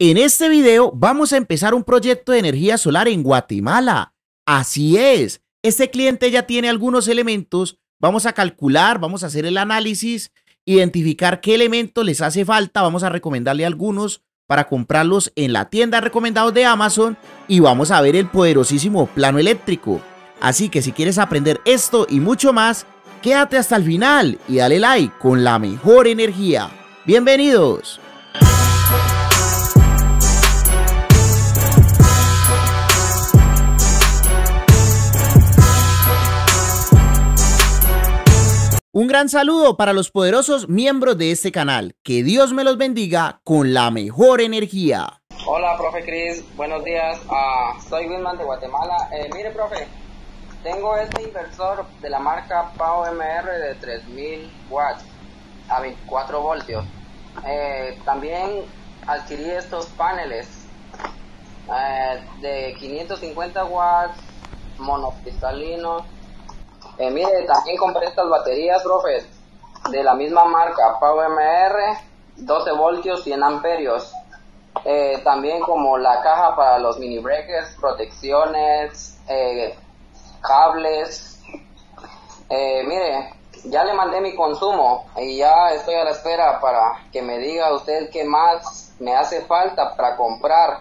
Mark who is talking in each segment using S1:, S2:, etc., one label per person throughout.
S1: En este video vamos a empezar un proyecto de energía solar en Guatemala. Así es, este cliente ya tiene algunos elementos, vamos a calcular, vamos a hacer el análisis, identificar qué elementos les hace falta, vamos a recomendarle algunos para comprarlos en la tienda recomendados de Amazon y vamos a ver el poderosísimo plano eléctrico. Así que si quieres aprender esto y mucho más, quédate hasta el final y dale like con la mejor energía. Bienvenidos. Un gran saludo para los poderosos miembros de este canal. Que Dios me los bendiga con la mejor energía.
S2: Hola, profe Cris. Buenos días. Ah, soy Wilman de Guatemala. Eh, mire, profe, tengo este inversor de la marca PAO de 3000 watts a 24 voltios. Eh, también adquirí estos paneles eh, de 550 watts monocristalinos eh, mire, también compré estas baterías, profe, de la misma marca, PowerMR, 12 voltios, 100 amperios. Eh, también como la caja para los mini breakers, protecciones, eh, cables. Eh, mire, ya le mandé mi consumo y ya estoy a la espera para que me diga usted qué más me hace falta para comprar,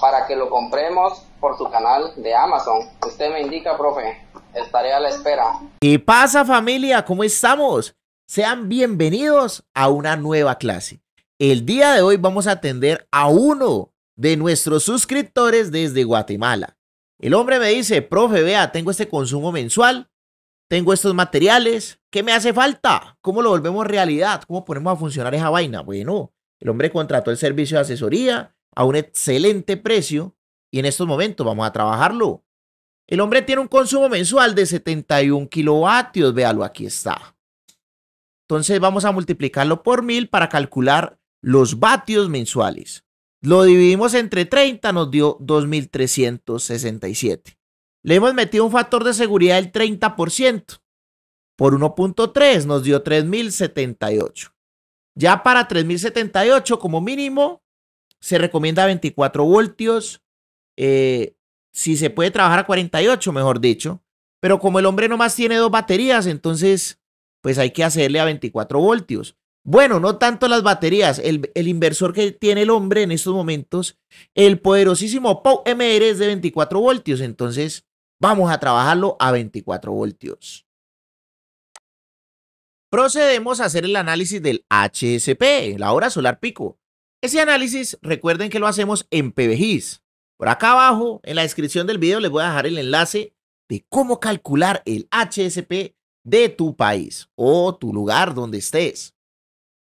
S2: para que lo compremos por su canal de Amazon. Usted me indica, profe. Estaré a la espera.
S1: ¿Qué pasa familia? ¿Cómo estamos? Sean bienvenidos a una nueva clase. El día de hoy vamos a atender a uno de nuestros suscriptores desde Guatemala. El hombre me dice, profe, vea, tengo este consumo mensual, tengo estos materiales, ¿qué me hace falta? ¿Cómo lo volvemos realidad? ¿Cómo ponemos a funcionar esa vaina? Bueno, el hombre contrató el servicio de asesoría a un excelente precio y en estos momentos vamos a trabajarlo. El hombre tiene un consumo mensual de 71 kilovatios, véalo, aquí está. Entonces vamos a multiplicarlo por 1000 para calcular los vatios mensuales. Lo dividimos entre 30, nos dio 2.367. Le hemos metido un factor de seguridad del 30%. Por 1.3 nos dio 3.078. Ya para 3.078 como mínimo se recomienda 24 voltios, eh, si se puede trabajar a 48, mejor dicho. Pero como el hombre más tiene dos baterías, entonces pues hay que hacerle a 24 voltios. Bueno, no tanto las baterías, el, inversor que tiene el hombre en estos momentos, el poderosísimo POW MR es de 24 voltios, entonces vamos a trabajarlo a 24 voltios. Procedemos a hacer el análisis del HSP, la hora solar pico. Ese análisis, recuerden que lo hacemos en PBGIS. Por acá abajo, en la descripción del video, les voy a dejar el enlace de cómo calcular el HSP de tu país o tu lugar donde estés.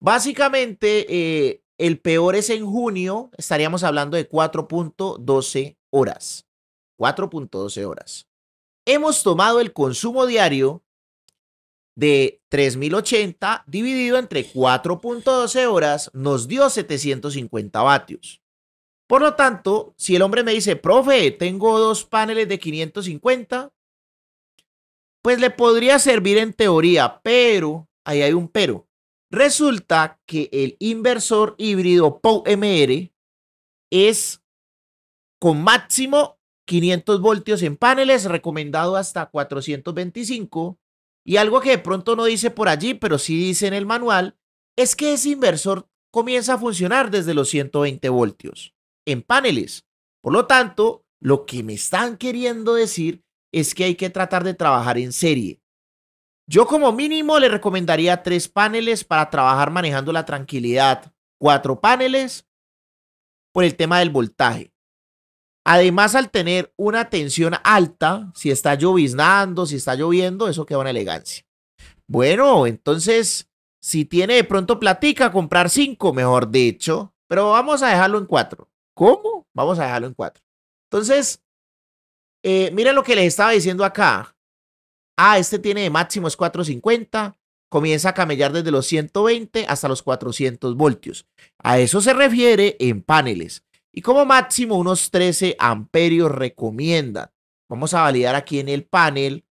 S1: Básicamente, eh, el peor es en junio, estaríamos hablando de 4.12 horas. 4.12 horas. Hemos tomado el consumo diario de 3080 dividido entre 4.12 horas, nos dio 750 vatios. Por lo tanto, si el hombre me dice, profe, tengo dos paneles de 550, pues le podría servir en teoría, pero, ahí hay un pero. Resulta que el inversor híbrido pou es con máximo 500 voltios en paneles, recomendado hasta 425. Y algo que de pronto no dice por allí, pero sí dice en el manual, es que ese inversor comienza a funcionar desde los 120 voltios en paneles. Por lo tanto, lo que me están queriendo decir es que hay que tratar de trabajar en serie. Yo como mínimo le recomendaría tres paneles para trabajar manejando la tranquilidad, cuatro paneles por el tema del voltaje. Además, al tener una tensión alta, si está lloviznando, si está lloviendo, eso queda una elegancia. Bueno, entonces, si tiene de pronto platica, comprar cinco, mejor dicho, pero vamos a dejarlo en cuatro. ¿Cómo? Vamos a dejarlo en 4. Entonces, eh, miren lo que les estaba diciendo acá. Ah, este tiene de máximo es 450. Comienza a camellar desde los 120 hasta los 400 voltios. A eso se refiere en paneles. Y como máximo unos 13 amperios recomienda. Vamos a validar aquí en el panel.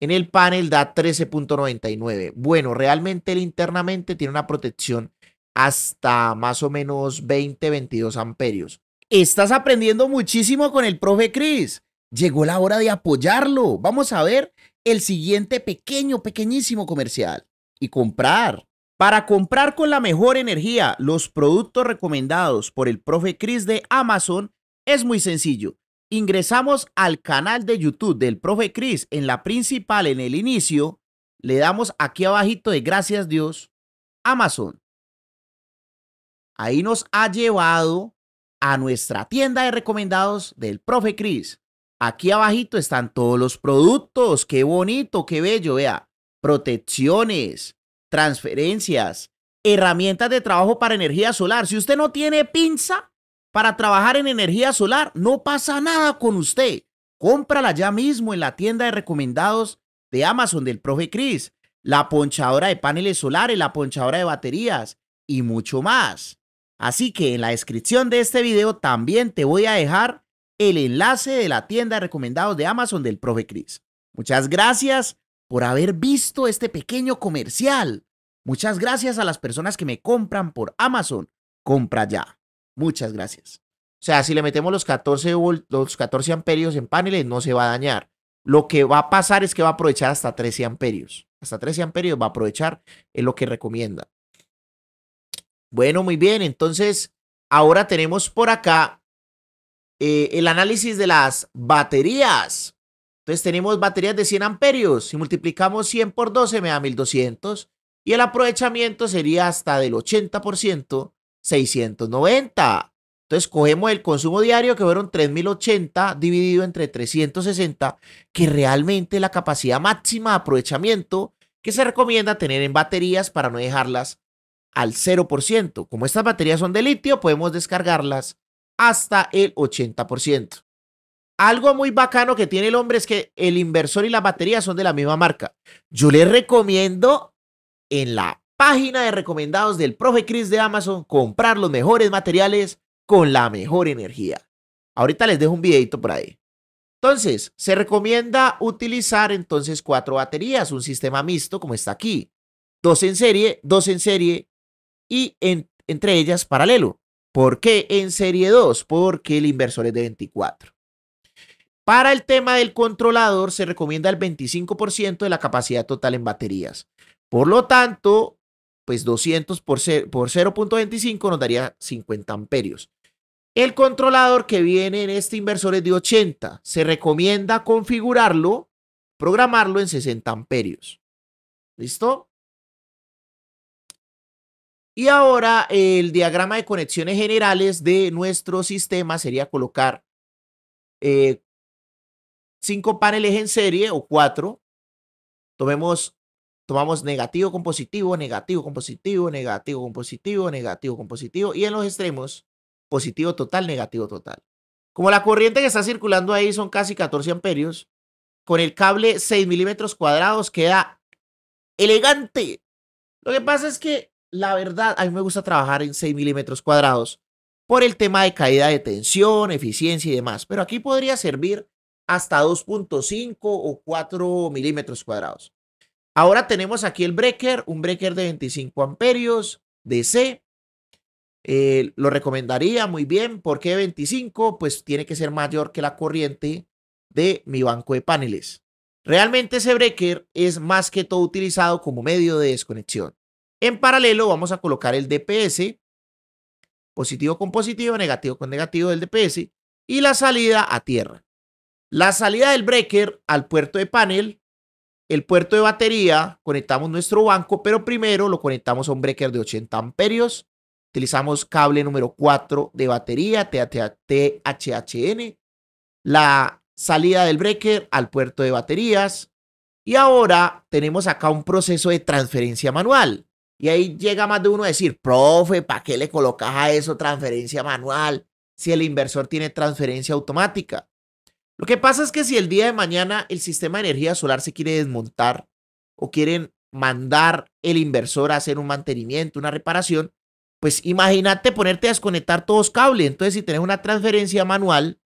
S1: En el panel da 13.99. Bueno, realmente él internamente tiene una protección hasta más o menos 20, 22 amperios. Estás aprendiendo muchísimo con el profe Cris. Llegó la hora de apoyarlo. Vamos a ver el siguiente pequeño, pequeñísimo comercial. Y comprar. Para comprar con la mejor energía los productos recomendados por el profe Cris de Amazon es muy sencillo. Ingresamos al canal de YouTube del profe Cris en la principal, en el inicio. Le damos aquí abajito de gracias Dios, Amazon. Ahí nos ha llevado a nuestra tienda de recomendados del profe Cris. Aquí abajito están todos los productos. Qué bonito, qué bello, vea. Protecciones, transferencias, herramientas de trabajo para energía solar. Si usted no tiene pinza para trabajar en energía solar, no pasa nada con usted. Cómprala ya mismo en la tienda de recomendados de Amazon del profe Cris. La ponchadora de paneles solares, la ponchadora de baterías y mucho más. Así que en la descripción de este video también te voy a dejar el enlace de la tienda de recomendados de Amazon del profe Cris. Muchas gracias por haber visto este pequeño comercial. Muchas gracias a las personas que me compran por Amazon. Compra ya. Muchas gracias. O sea, si le metemos los 14, los 14 amperios en paneles, no se va a dañar. Lo que va a pasar es que va a aprovechar hasta 13 amperios. Hasta 13 amperios va a aprovechar, es lo que recomienda. Bueno, muy bien. Entonces, ahora tenemos por acá eh, el análisis de las baterías. Entonces tenemos baterías de 100 amperios. Si multiplicamos 100 por 12 me da 1200. Y el aprovechamiento sería hasta del 80%, 690. Entonces cogemos el consumo diario que fueron 3080 dividido entre 360, que realmente es la capacidad máxima de aprovechamiento que se recomienda tener en baterías para no dejarlas al 0%. Como estas baterías son de litio, podemos descargarlas hasta el 80%. Algo muy bacano que tiene el hombre es que el inversor y la batería son de la misma marca. Yo les recomiendo en la página de recomendados del profe Chris de Amazon comprar los mejores materiales con la mejor energía. Ahorita les dejo un videito por ahí. Entonces, se recomienda utilizar entonces cuatro baterías, un sistema mixto como está aquí. Dos en serie, dos en serie y entre ellas paralelo. ¿Por qué en serie 2? Porque el inversor es de 24. Para el tema del controlador se recomienda el 25% de la capacidad total en baterías. Por lo tanto, pues 200 por, 0.25 nos daría 50 amperios. El controlador que viene en este inversor es de 80. Se recomienda configurarlo, programarlo en 60 amperios. ¿Listo? Y ahora el diagrama de conexiones generales de nuestro sistema sería colocar eh, cinco paneles en serie o cuatro. Tomemos, tomamos negativo con positivo, negativo con positivo, negativo con positivo, negativo con positivo. Y en los extremos, positivo total, negativo total. Como la corriente que está circulando ahí son casi 14 amperios, con el cable 6 milímetros cuadrados queda elegante. Lo que pasa es que la verdad, a mí me gusta trabajar en 6 milímetros cuadrados por el tema de caída de tensión, eficiencia y demás, pero aquí podría servir hasta 2.5 o 4 milímetros cuadrados. Ahora tenemos aquí el breaker, un breaker de 25 amperios DC. Eh, lo recomendaría muy bien porque 25 pues tiene que ser mayor que la corriente de mi banco de paneles. Realmente ese breaker es más que todo utilizado como medio de desconexión. En paralelo vamos a colocar el DPS, positivo con positivo, negativo con negativo del DPS, y la salida a tierra. La salida del breaker al puerto de panel, el puerto de batería, conectamos nuestro banco, pero primero lo conectamos a un breaker de 80 amperios. Utilizamos cable número 4 de batería, THHN, La salida del breaker al puerto de baterías. Y ahora tenemos acá un proceso de transferencia manual. Y ahí llega más de uno a decir, profe, ¿para qué le colocas a eso transferencia manual si el inversor tiene transferencia automática? Lo que pasa es que si el día de mañana el sistema de energía solar se quiere desmontar o quieren mandar el inversor a hacer un mantenimiento, una reparación, pues imagínate ponerte a desconectar todos cables. Entonces, si tienes una transferencia manual,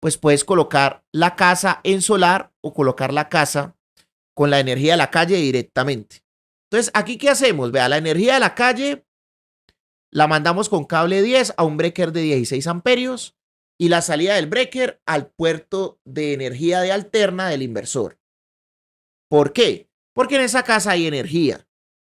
S1: pues puedes colocar la casa en solar o colocar la casa con la energía de la calle directamente. Entonces, ¿aquí qué hacemos? Vea, la energía de la calle la mandamos con cable 10 a un breaker de 16 amperios y la salida del breaker al puerto de energía de alterna del inversor. ¿Por qué? Porque en esa casa hay energía.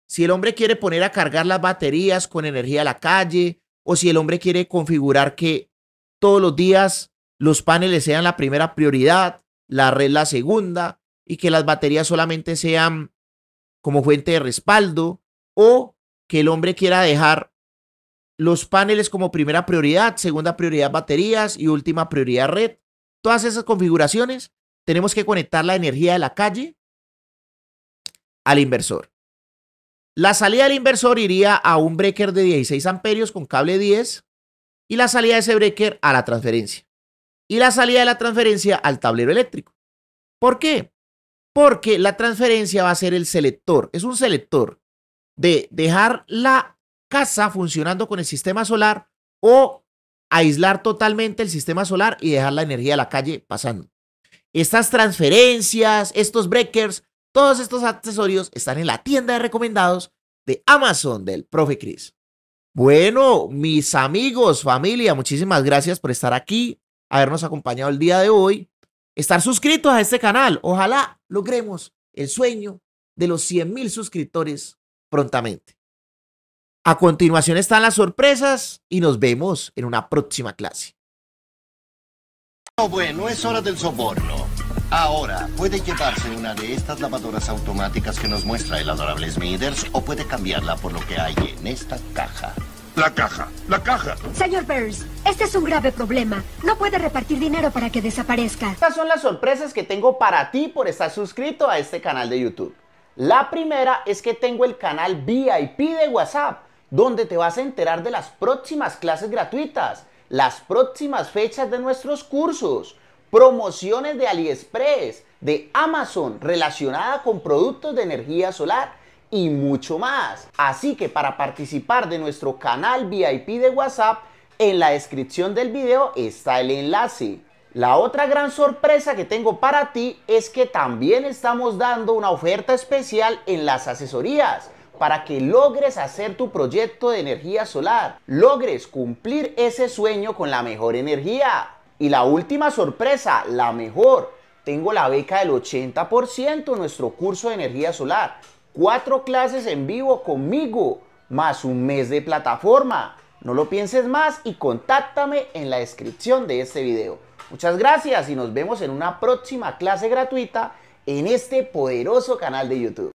S1: Si el hombre quiere poner a cargar las baterías con energía a la calle o si el hombre quiere configurar que todos los días los paneles sean la primera prioridad, la red la segunda y que las baterías solamente sean como fuente de respaldo o que el hombre quiera dejar los paneles como primera prioridad, segunda prioridad baterías y última prioridad red. Todas esas configuraciones tenemos que conectar la energía de la calle al inversor. La salida del inversor iría a un breaker de 16 amperios con cable 10 y la salida de ese breaker a la transferencia. Y la salida de la transferencia al tablero eléctrico. ¿Por qué? porque la transferencia va a ser el selector. Es un selector de dejar la casa funcionando con el sistema solar o aislar totalmente el sistema solar y dejar la energía de la calle pasando. Estas transferencias, estos breakers, todos estos accesorios están en la tienda de recomendados de Amazon del profe Chris. Bueno, mis amigos, familia, muchísimas gracias por estar aquí, habernos acompañado el día de hoy, estar suscritos a este canal. Ojalá logremos el sueño de los 100,000 suscriptores prontamente. A continuación están las sorpresas y nos vemos en una próxima clase. Oh, bueno, es hora del soborno. Ahora, puede llevarse una de estas lavadoras automáticas que nos muestra el adorable Smithers o puede cambiarla por lo que hay en esta caja. La caja, la caja. Señor Burns, este es un grave problema. No puede repartir dinero para que desaparezca. Estas son las sorpresas que tengo para ti por estar suscrito a este canal de YouTube. La primera es que tengo el canal VIP de WhatsApp, donde te vas a enterar de las próximas clases gratuitas, las próximas fechas de nuestros cursos, promociones de AliExpress, de Amazon relacionada con productos de energía solar y mucho más. Así que para participar de nuestro canal VIP de WhatsApp, en la descripción del video está el enlace. La otra gran sorpresa que tengo para ti es que también estamos dando una oferta especial en las asesorías para que logres hacer tu proyecto de energía solar, logres cumplir ese sueño con la mejor energía. Y la última sorpresa, la mejor, tengo la beca del 80% en nuestro curso de energía solar. Cuatro clases en vivo conmigo, más un mes de plataforma. No lo pienses más y contáctame en la descripción de este video. Muchas gracias y nos vemos en una próxima clase gratuita en este poderoso canal de YouTube.